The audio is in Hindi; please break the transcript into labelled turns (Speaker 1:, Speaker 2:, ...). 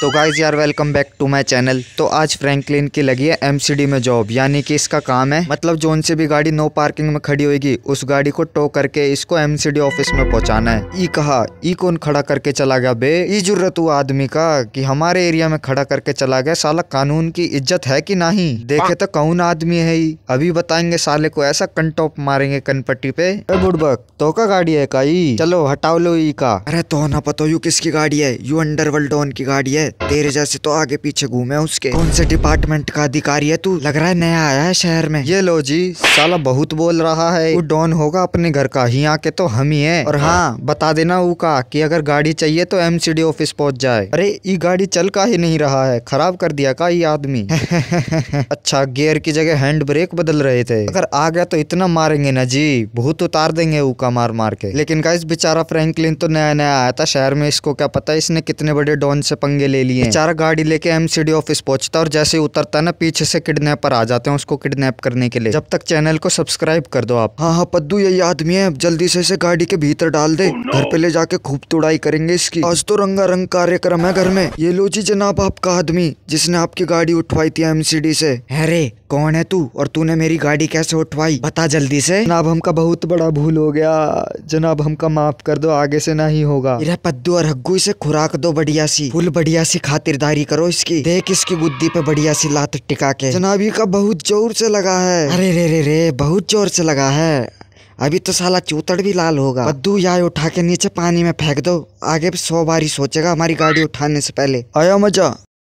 Speaker 1: तो गाइज यार welcome back to my channel तो आज फ्रैंकलिन की लगी है एमसीडी में जॉब यानी कि इसका काम है मतलब जोन उनसे भी गाड़ी नो पार्किंग में खड़ी होगी उस गाड़ी को टो करके इसको एमसीडी ऑफिस में पहुंचाना है ई कहा ई कौन खड़ा करके चला गया बे ई जरूरत हुआ आदमी का कि हमारे एरिया में खड़ा करके चला गया साला कानून की इज्जत है की नहीं देखे तो कौन आदमी है अभी बताएंगे साले को ऐसा टॉप मारेंगे कनपट्टी पे बुड़बक तो का गाड़ी है का ई चलो हटाओ लो ई का अरे तो ना पता यू किसकी गाड़ी है यू अंडर डॉन की गाड़ी है तेरे जैसे तो आगे पीछे घूमे उसके कौन से डिपार्टमेंट का अधिकारी है तू लग रहा है नया आया है शहर में ये लो जी साला बहुत बोल रहा है वो डॉन होगा अपने घर का ही आके तो हम ही है और हाँ, हाँ बता देना वो का की अगर गाड़ी चाहिए तो एम ऑफिस पहुँच जाए अरे ये गाड़ी चल का ही नहीं रहा है खराब कर दिया का ये आदमी अच्छा गियर की जगह हैंड ब्रेक बदल रहे थे अगर आ गया तो इतना मारेंगे ना जी बहुत उतार देंगे ऊका मार मार के लेकिन का बेचारा फ्रैंकलिन तो नया नया आया था शहर में इसको क्या पता इसने कितने बड़े डॉन से पंगे ले लिए बेचारा गाड़ी लेके एमसीडी ऑफिस पहुंचता और जैसे उतरता ना पीछे से किडनैपर आ जाते हैं उसको किडनैप करने के लिए जब तक चैनल को सब्सक्राइब कर दो आप हाँ हाँ पद्दू यही आदमी है जल्दी से इसे गाड़ी के भीतर डाल दे oh, घर पे ले जाके खूब तुड़ाई करेंगे इसकी आज तो रंगारंग कार्यक्रम है घर में ये लो जी जनाब आपका आदमी जिसने आपकी गाड़ी उठवाई थी एमसीडी से अरे कौन है तू और तूने मेरी गाड़ी कैसे उठवाई बता जल्दी से जनाब हमका बहुत बड़ा भूल हो गया जनाब हमका माफ कर दो आगे से ही होगा इरे पद्दू और हग्गू इसे खुराक दो बढ़िया सी फुल बढ़िया सी खातिरदारी करो इसकी देख इसकी गुद्दी पे बढ़िया सी लात टिका के जनाब का बहुत जोर से लगा है अरे रे रे रे बहुत जोर से लगा है अभी तो साला चूतड़ भी लाल होगा बद्दू यार उठा के नीचे पानी में फेंक दो आगे सौ बारी सोचेगा हमारी गाड़ी उठाने से पहले आया मजा